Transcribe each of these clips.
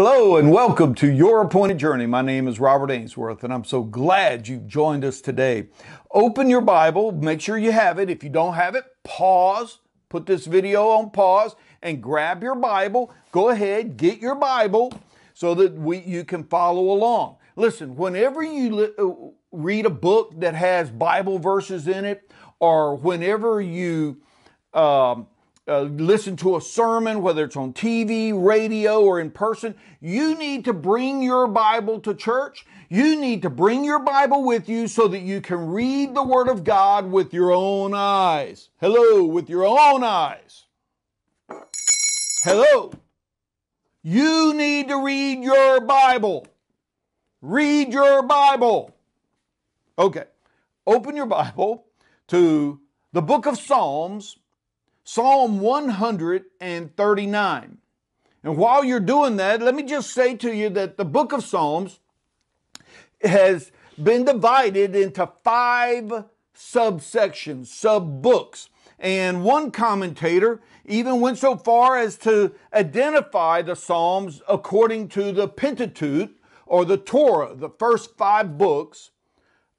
Hello and welcome to Your Appointed Journey. My name is Robert Ainsworth and I'm so glad you joined us today. Open your Bible, make sure you have it. If you don't have it, pause, put this video on pause and grab your Bible. Go ahead, get your Bible so that we, you can follow along. Listen, whenever you li- uh, read a book that has Bible verses in it or whenever you um, uh, listen to a sermon, whether it's on TV, radio, or in person, you need to bring your Bible to church. You need to bring your Bible with you so that you can read the Word of God with your own eyes. Hello, with your own eyes. Hello. You need to read your Bible. Read your Bible. Okay. Open your Bible to the book of Psalms Psalm 139. And while you're doing that, let me just say to you that the book of Psalms has been divided into five subsections, sub books. And one commentator even went so far as to identify the Psalms according to the Pentateuch or the Torah, the first five books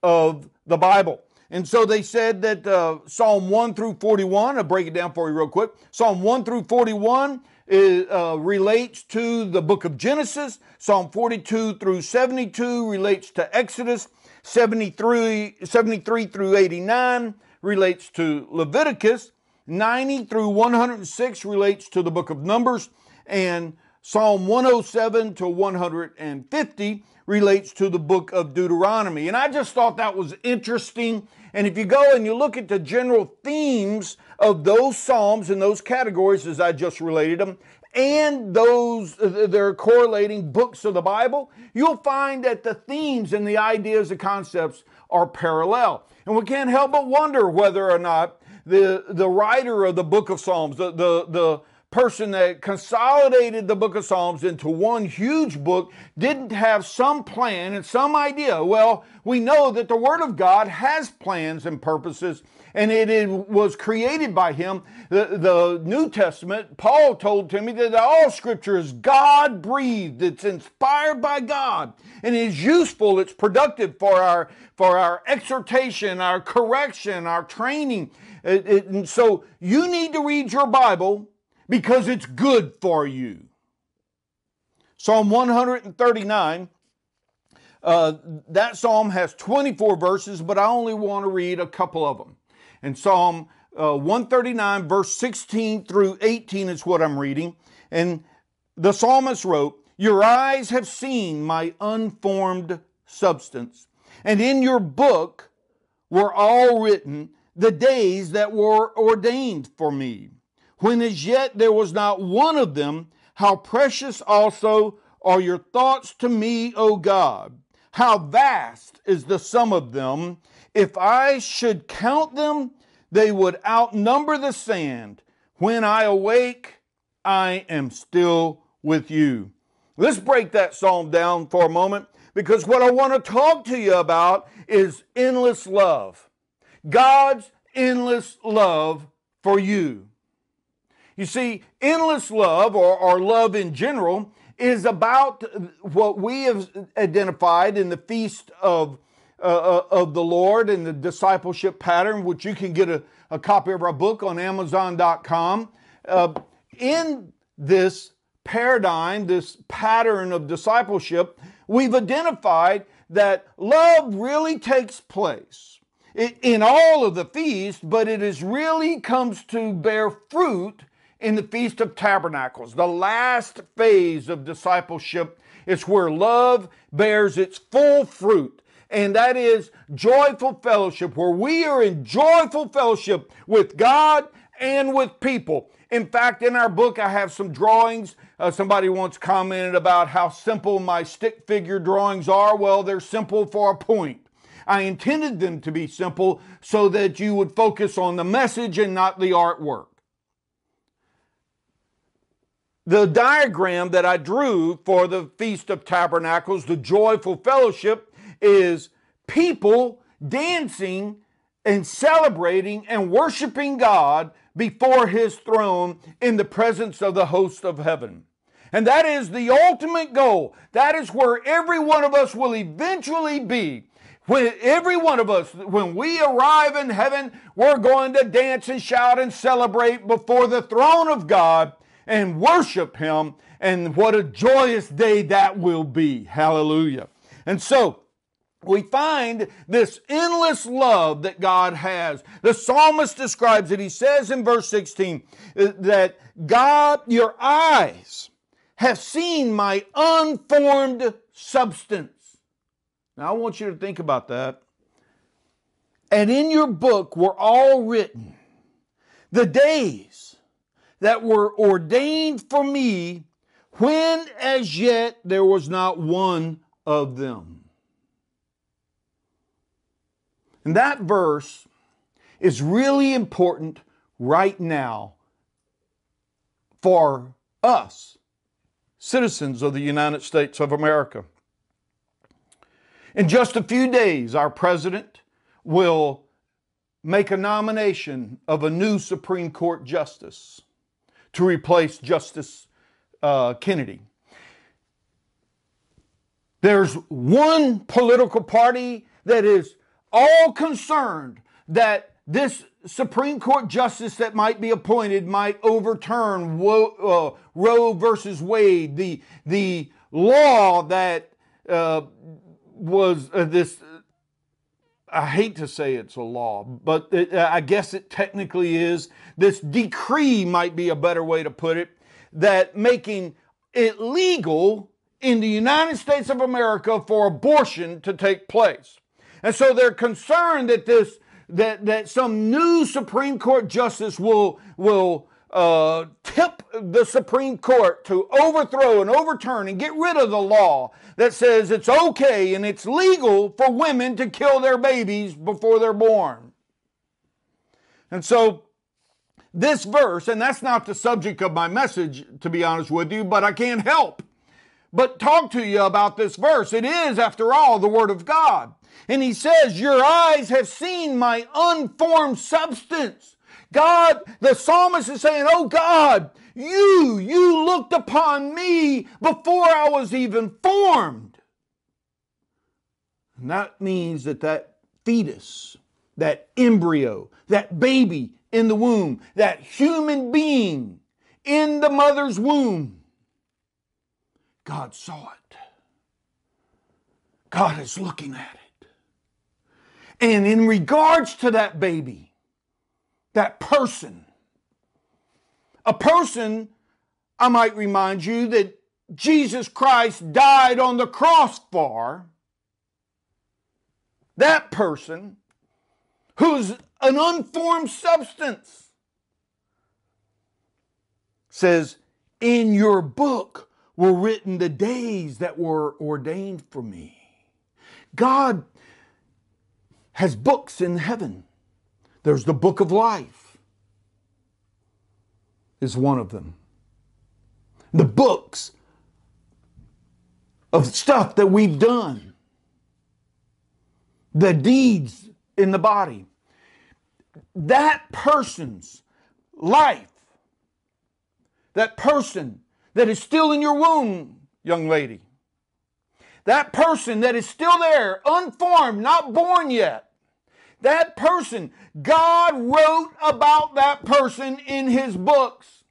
of the Bible. And so they said that uh, Psalm 1 through 41, I'll break it down for you real quick. Psalm 1 through 41 is, uh, relates to the book of Genesis. Psalm 42 through 72 relates to Exodus. 73, 73 through 89 relates to Leviticus. 90 through 106 relates to the book of Numbers. And Psalm 107 to 150 relates to the book of Deuteronomy. And I just thought that was interesting. And if you go and you look at the general themes of those Psalms and those categories as I just related them, and those uh, their correlating books of the Bible, you'll find that the themes and the ideas and concepts are parallel. And we can't help but wonder whether or not the, the writer of the book of Psalms, the, the, the person that consolidated the book of Psalms into one huge book didn't have some plan and some idea. Well, we know that the Word of God has plans and purposes, and it, it was created by Him. The, the New Testament, Paul told Timothy that all Scripture is God breathed, it's inspired by God, and is useful, it's productive for our, for our exhortation, our correction, our training. It, it, and so you need to read your Bible because it's good for you. Psalm 139, uh, that psalm has 24 verses, but I only want to read a couple of them. And Psalm uh, 139, verse 16 through 18 is what I'm reading. And the psalmist wrote, Your eyes have seen my unformed substance, and in your book were all written the days that were ordained for me when as yet there was not one of them, how precious also are your thoughts to me, O God. How vast is the sum of them. If I should count them, they would outnumber the sand. When I awake, I am still with you. Let's break that psalm down for a moment because what I want to talk to you about is endless love. God's endless love for you. You see, endless love, or, or love in general, is about what we have identified in the feast of uh, of the Lord and the discipleship pattern, which you can get a, a copy of our book on Amazon.com. Uh, in this paradigm, this pattern of discipleship, we've identified that love really takes place in all of the feast, but it is really comes to bear fruit in the Feast of Tabernacles, the last phase of discipleship. It's where love bears its full fruit, and that is joyful fellowship, where we are in joyful fellowship with God and with people. In fact, in our book, I have some drawings. Uh, somebody once commented about how simple my stick figure drawings are. Well, they're simple for a point. I intended them to be simple so that you would focus on the message and not the artwork the diagram that I drew for the Feast of Tabernacles, the joyful fellowship, is people dancing and celebrating and worshiping God before his throne in the presence of the host of heaven. And that is the ultimate goal. That is where every one of us will eventually be. When every one of us, when we arrive in heaven, we're going to dance and shout and celebrate before the throne of God and worship Him. And what a joyous day that will be. Hallelujah. And so, we find this endless love that God has. The psalmist describes it. He says in verse 16 uh, that God, your eyes have seen my unformed substance. Now I want you to think about that. And in your book were all written the days that were ordained for me when as yet there was not one of them. And that verse is really important right now for us, citizens of the United States of America. In just a few days, our president will make a nomination of a new Supreme Court justice to replace Justice uh, Kennedy. There's one political party that is all concerned that this Supreme Court justice that might be appointed might overturn Wo- uh, Roe versus Wade, the the law that uh, was uh, this I hate to say it's a law, but it, uh, I guess it technically is. This decree might be a better way to put it that making it legal in the United States of America for abortion to take place. And so they're concerned that this that that some new Supreme Court justice will will uh, tip the Supreme Court to overthrow and overturn and get rid of the law that says it's okay and it's legal for women to kill their babies before they're born. And so, this verse, and that's not the subject of my message, to be honest with you, but I can't help but talk to you about this verse. It is, after all, the Word of God. And He says, Your eyes have seen my unformed substance God, the psalmist is saying, Oh God, you, you looked upon me before I was even formed. And that means that that fetus, that embryo, that baby in the womb, that human being in the mother's womb, God saw it. God is looking at it. And in regards to that baby, that person. A person, I might remind you, that Jesus Christ died on the cross for. That person who's an unformed substance says, In your book were written the days that were ordained for me. God has books in heaven there's the book of life, is one of them. The books of stuff that we've done, the deeds in the body. That person's life, that person that is still in your womb, young lady, that person that is still there, unformed, not born yet, that person, God wrote about that person in his books.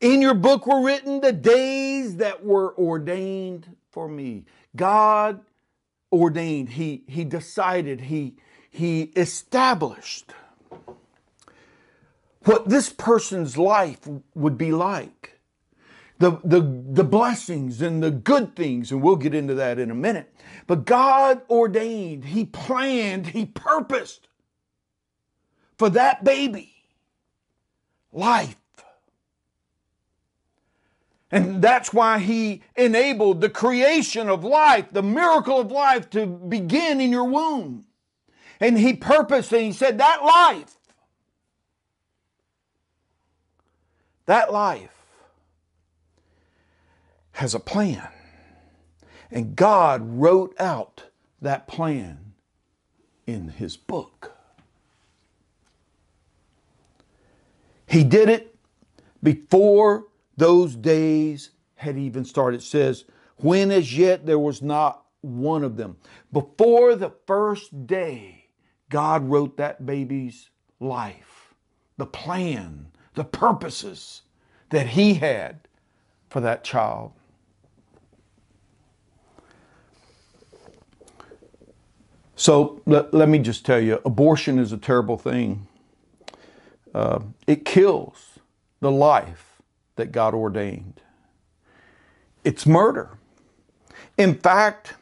In your book were written the days that were ordained for me. God ordained, he, he decided, he, he established what this person's life would be like the, the, the blessings and the good things, and we'll get into that in a minute. But God ordained, He planned, He purposed for that baby life. And that's why He enabled the creation of life, the miracle of life to begin in your womb. And He purposed and He said, That life, that life has a plan. And God wrote out that plan in his book. He did it before those days had even started. It says, when as yet there was not one of them. Before the first day, God wrote that baby's life, the plan, the purposes that He had for that child. So let, let me just tell you abortion is a terrible thing. Uh, it kills the life that God ordained, it's murder. In fact,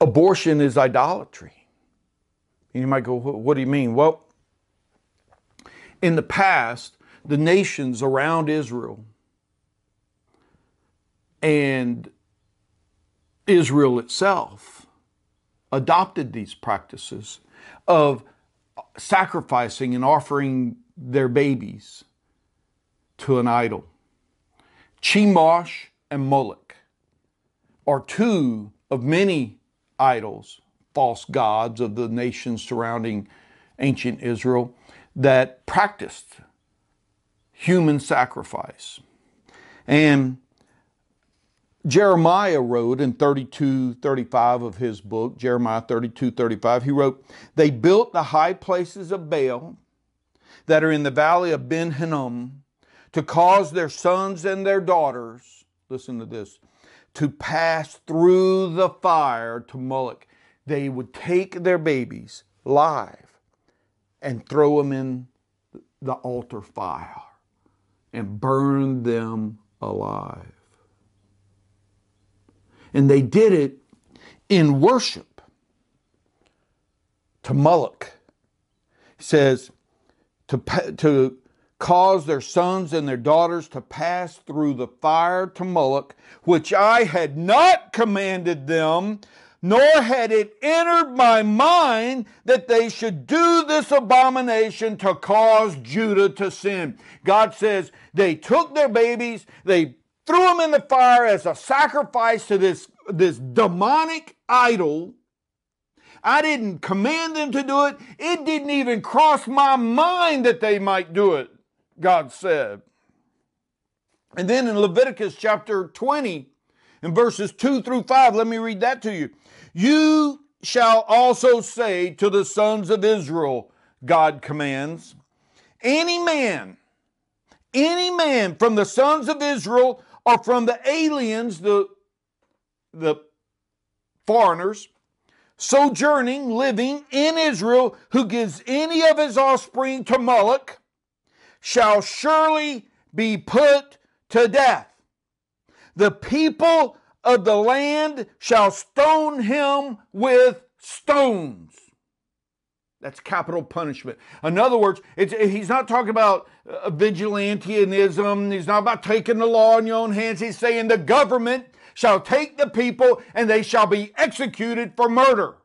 abortion is idolatry. And you might go, what do you mean? Well, in the past, the nations around Israel and Israel itself adopted these practices of sacrificing and offering their babies to an idol. Chemosh and Moloch are two of many idols, false gods of the nations surrounding ancient Israel that practiced human sacrifice. And Jeremiah wrote in 32:35 of his book, Jeremiah 32:35, he wrote, "They built the high places of Baal that are in the valley of Ben Hinnom to cause their sons and their daughters, listen to this, to pass through the fire to Moloch. They would take their babies live and throw them in the altar fire and burn them alive." And they did it in worship to Moloch. He says, to, to cause their sons and their daughters to pass through the fire to Moloch, which I had not commanded them, nor had it entered my mind that they should do this abomination to cause Judah to sin. God says, they took their babies, they threw him in the fire as a sacrifice to this, this demonic idol. I didn't command them to do it. It didn't even cross my mind that they might do it, God said. And then in Leviticus chapter 20, in verses 2 through 5, let me read that to you. You shall also say to the sons of Israel, God commands, any man, any man from the sons of Israel are from the aliens, the, the foreigners, sojourning, living in Israel, who gives any of his offspring to Moloch, shall surely be put to death. The people of the land shall stone him with stones. That's capital punishment. In other words, he's not talking about uh, vigilantism. He's not about taking the law in your own hands. He's saying the government shall take the people and they shall be executed for murder.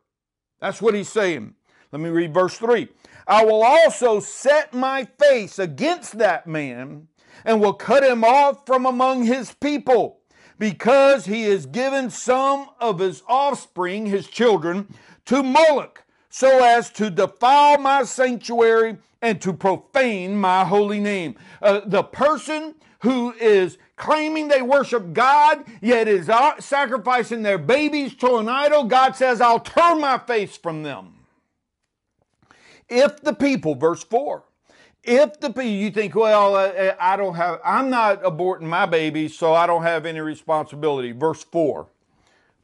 That's what he's saying. Let me read verse 3. I will also set my face against that man and will cut him off from among his people because he has given some of his offspring, his children, to Moloch so as to defile my sanctuary and to profane my holy name. Uh, the person who is claiming they worship God, yet is uh, sacrificing their babies to an idol, God says, I'll turn my face from them. If the people, verse 4, if the people, you think, well, uh, uh, I don't have, I'm not aborting my babies, so I don't have any responsibility. Verse 4.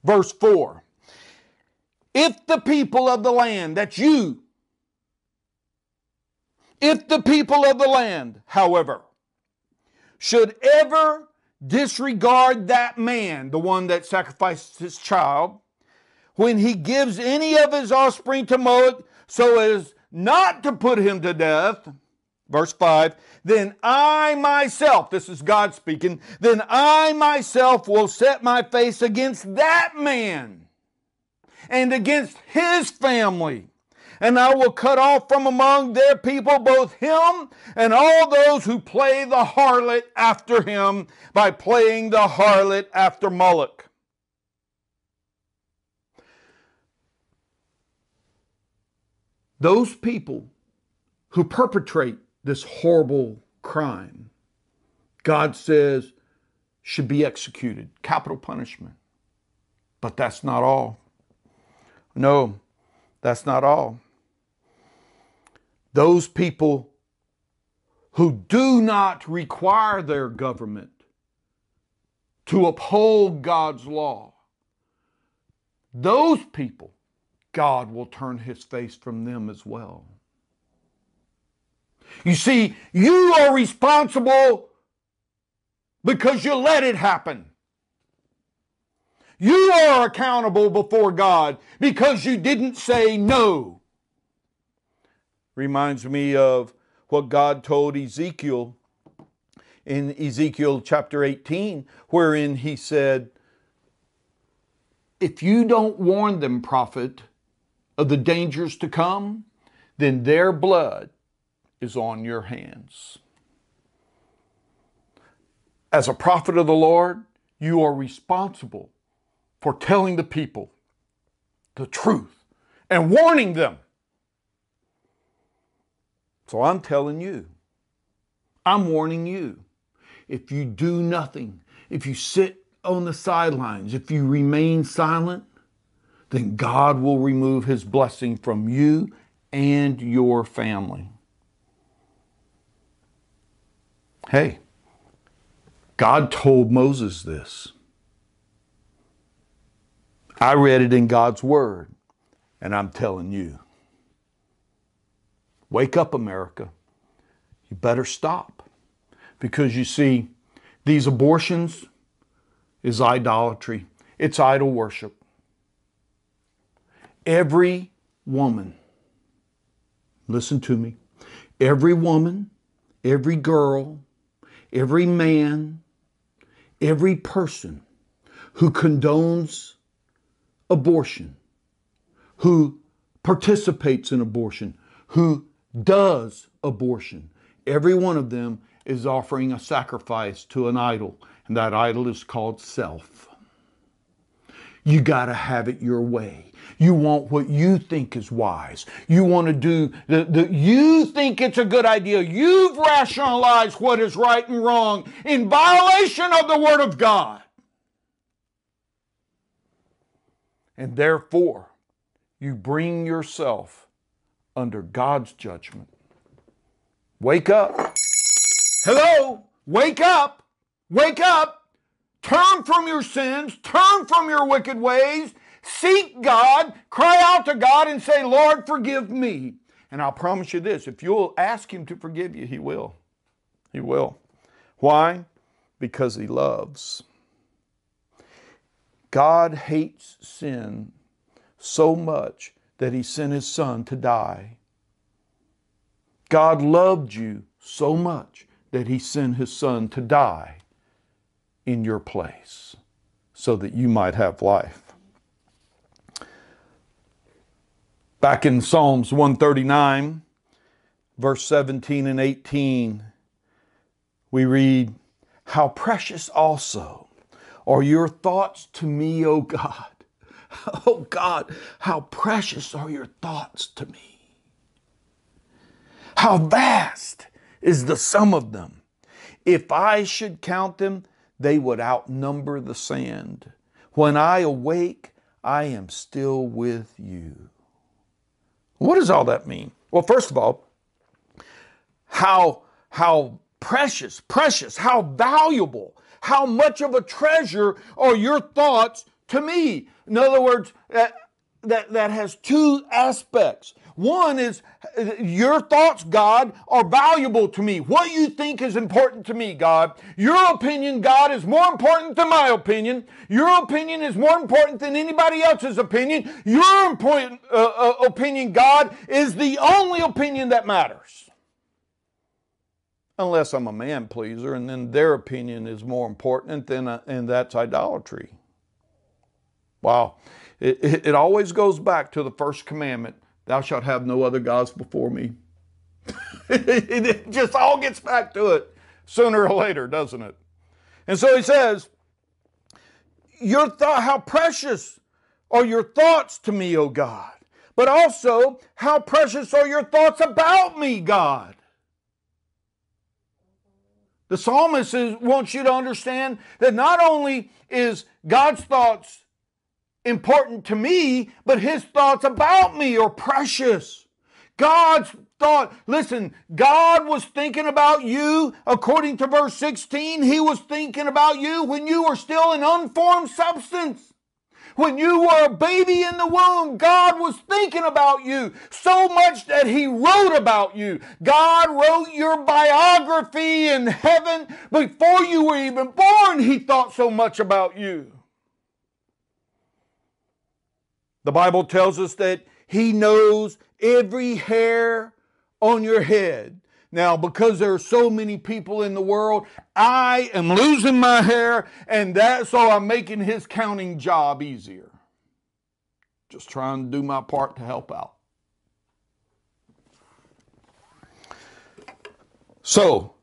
Verse 4. If the people of the land, that's you, if the people of the land, however, should ever disregard that man, the one that sacrificed his child, when he gives any of his offspring to Moloch so as not to put him to death, verse 5, then I myself, this is God speaking, then I myself will set my face against that man and against his family. And I will cut off from among their people both him and all those who play the harlot after him by playing the harlot after Moloch. Those people who perpetrate this horrible crime, God says, should be executed, capital punishment. But that's not all. No, that's not all. Those people who do not require their government to uphold God's law, those people, God will turn his face from them as well. You see, you are responsible because you let it happen. You are accountable before God because you didn't say no. Reminds me of what God told Ezekiel in Ezekiel chapter 18, wherein he said, If you don't warn them, prophet, of the dangers to come, then their blood is on your hands. As a prophet of the Lord, you are responsible for telling the people the truth and warning them. So I'm telling you, I'm warning you. If you do nothing, if you sit on the sidelines, if you remain silent, then God will remove his blessing from you and your family. Hey, God told Moses this. I read it in God's Word, and I'm telling you. Wake up, America. You better stop. Because you see, these abortions is idolatry, it's idol worship. Every woman, listen to me, every woman, every girl, every man, every person who condones abortion, who participates in abortion, who does abortion. Every one of them is offering a sacrifice to an idol, and that idol is called self. You got to have it your way. You want what you think is wise. You want to do the, the you think it's a good idea. You've rationalized what is right and wrong in violation of the word of God. And therefore, you bring yourself under God's judgment. Wake up. Hello, wake up. Wake up. Turn from your sins, turn from your wicked ways, seek God, cry out to God, and say, Lord, forgive me. And I'll promise you this if you'll ask Him to forgive you, He will. He will. Why? Because He loves. God hates sin so much that he sent his son to die. God loved you so much that he sent his son to die in your place so that you might have life. Back in Psalms 139, verse 17 and 18, we read, How precious also are your thoughts to me, O God. Oh God, how precious are your thoughts to me. How vast is the sum of them. If I should count them, they would outnumber the sand. When I awake, I am still with you. What does all that mean? Well, first of all, how, how precious, precious, how valuable, how much of a treasure are your thoughts to me? In other words, that, uh, that, that has two aspects. One is uh, your thoughts, God, are valuable to me. What you think is important to me, God. Your opinion, God, is more important than my opinion. Your opinion is more important than anybody else's opinion. Your important, uh, uh, opinion, God, is the only opinion that matters unless I'm a man pleaser, and then their opinion is more important, than, and uh, that's idolatry. Wow. It, it, it always goes back to the first commandment Thou shalt have no other gods before me. it just all gets back to it sooner or later, doesn't it? And so he says, Your thought, how precious are your thoughts to me, O God, but also how precious are your thoughts about me, God. The psalmist is, wants you to understand that not only is God's thoughts important to me, but his thoughts about me are precious. God's thought, listen, God was thinking about you according to verse 16. He was thinking about you when you were still an unformed substance. When you were a baby in the womb, God was thinking about you so much that He wrote about you. God wrote your biography in heaven before you were even born. He thought so much about you. The Bible tells us that He knows every hair on your head. Now, because there are so many people in the world, I am losing my hair, and that so I'm making his counting job easier. Just trying to do my part to help out. So,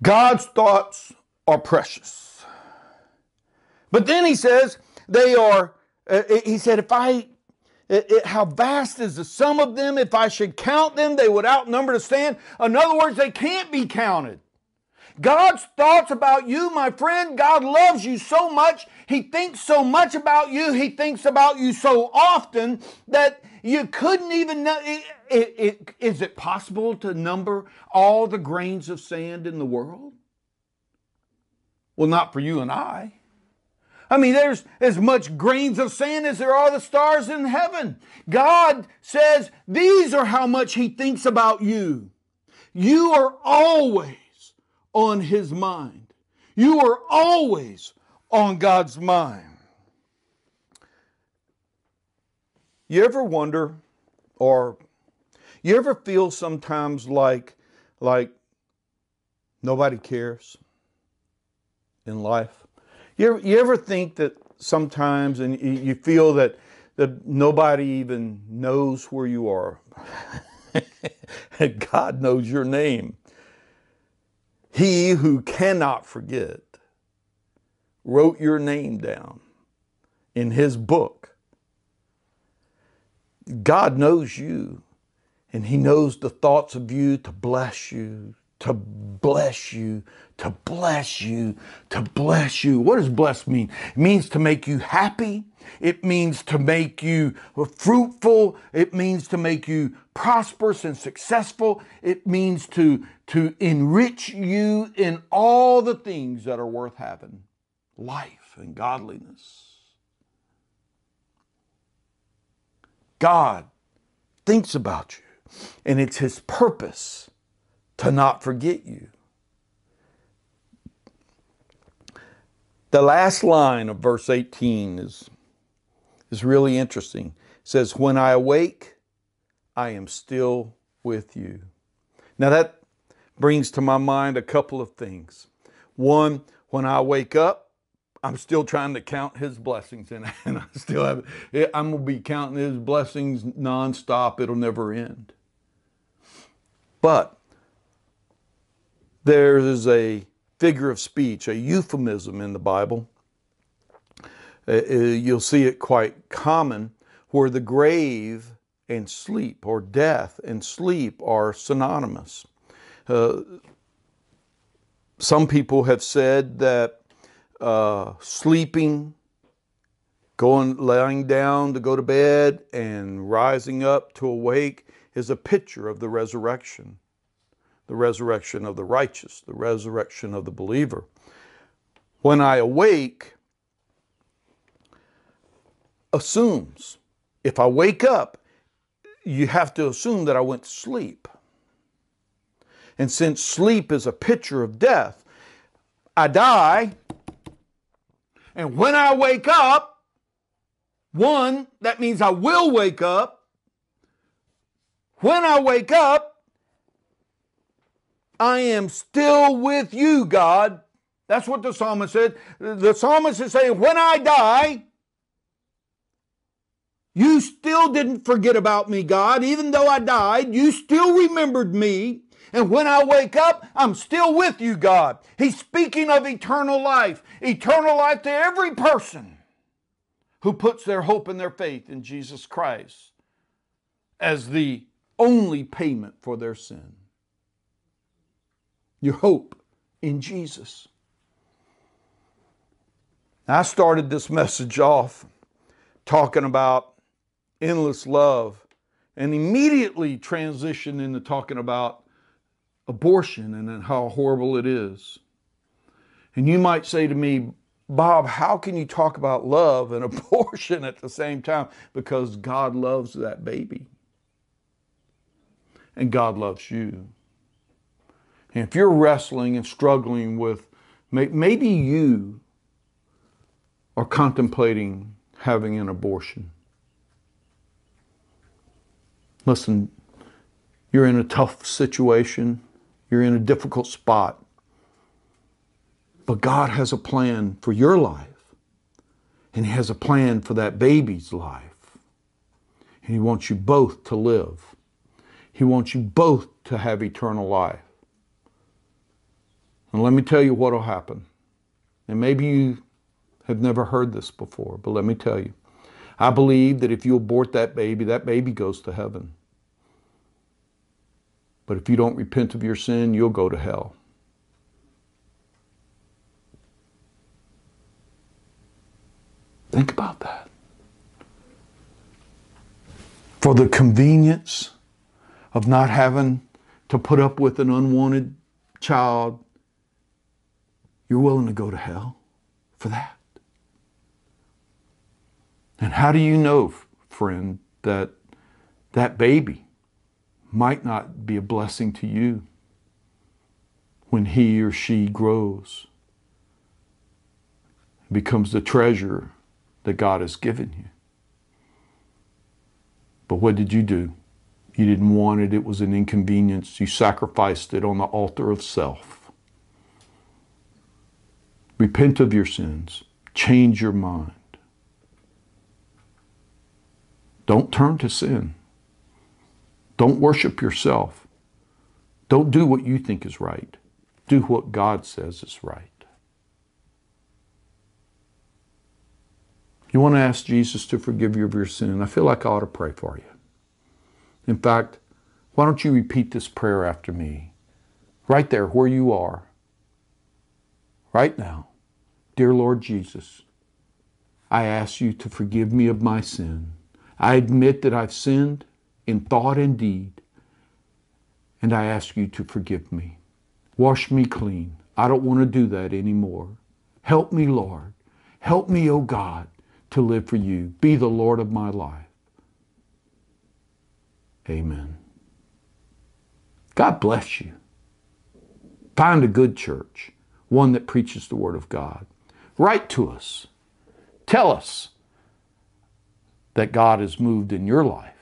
God's thoughts are precious. But then he says, they are, uh, he said, if I it, it, how vast is the sum of them? If I should count them, they would outnumber the sand. In other words, they can't be counted. God's thoughts about you, my friend, God loves you so much. He thinks so much about you. He thinks about you so often that you couldn't even know. It, is it possible to number all the grains of sand in the world? Well, not for you and I. I mean, there's as much grains of sand as there are the stars in heaven. God says, These are how much He thinks about you. You are always on His mind. You are always on God's mind. You ever wonder or you ever feel sometimes like like nobody cares in life? You ever, you ever think that sometimes and you feel that, that nobody even knows where you are? God knows your name. He who cannot forget wrote your name down in his book. God knows you, and he knows the thoughts of you to bless you, to bless you, to bless you, to bless you. What does bless mean? It means to make you happy. It means to make you fruitful. It means to make you prosperous and successful. It means to, to enrich you in all the things that are worth having life and godliness. God thinks about you, and it's His purpose to not forget you. The last line of verse 18 is, is really interesting. It says, When I awake, I am still with you. Now that brings to my mind a couple of things. One, when I wake up, I'm still trying to count his blessings and, and I still have eh, I'm gonna be counting his blessings nonstop. It'll never end. But there is a figure of speech, a euphemism in the Bible. Uh, uh, you'll see it quite common where the grave and sleep, or death and sleep, are synonymous. Uh, some people have said that uh, sleeping, going, lying down to go to bed, and rising up to awake is a picture of the resurrection the resurrection of the righteous, the resurrection of the believer. When I awake, assumes. If I wake up, you have to assume that I went to sleep. And since sleep is a picture of death, I die. And when I wake up, one, that means I will wake up. When I wake up, I am still with you, God. That's what the psalmist said. The psalmist is saying, When I die, you still didn't forget about me, God. Even though I died, you still remembered me. And when I wake up, I'm still with you, God. He's speaking of eternal life, eternal life to every person who puts their hope and their faith in Jesus Christ as the only payment for their sin your hope in Jesus. I started this message off talking about endless love and immediately transitioned into talking about abortion and how horrible it is. And you might say to me, Bob, how can you talk about love and abortion at the same time? Because God loves that baby and God loves you. And if you're wrestling and struggling with, maybe you are contemplating having an abortion. Listen, you're in a tough situation, you're in a difficult spot, but God has a plan for your life, and He has a plan for that baby's life. And He wants you both to live, He wants you both to have eternal life. And let me tell you what will happen. And maybe you have never heard this before, but let me tell you. I believe that if you abort that baby, that baby goes to heaven. But if you don't repent of your sin, you'll go to hell. Think about that. For the convenience of not having to put up with an unwanted child you're willing to go to hell for that. And how do you know, friend, that that baby might not be a blessing to you when he or she grows, becomes the treasure that God has given you? But what did you do? You didn't want it, it was an inconvenience. You sacrificed it on the altar of self. Repent of your sins. Change your mind. Don't turn to sin. Don't worship yourself. Don't do what you think is right. Do what God says is right. You want to ask Jesus to forgive you of your sin? I feel like I ought to pray for you. In fact, why don't you repeat this prayer after me? Right there, where you are, right now. Dear Lord Jesus, I ask you to forgive me of my sin. I admit that I've sinned in thought and deed, and I ask you to forgive me. Wash me clean. I don't want to do that anymore. Help me, Lord. Help me, O oh God, to live for you. Be the Lord of my life. Amen. God bless you. Find a good church, one that preaches the Word of God. Write to us. Tell us that God has moved in your life.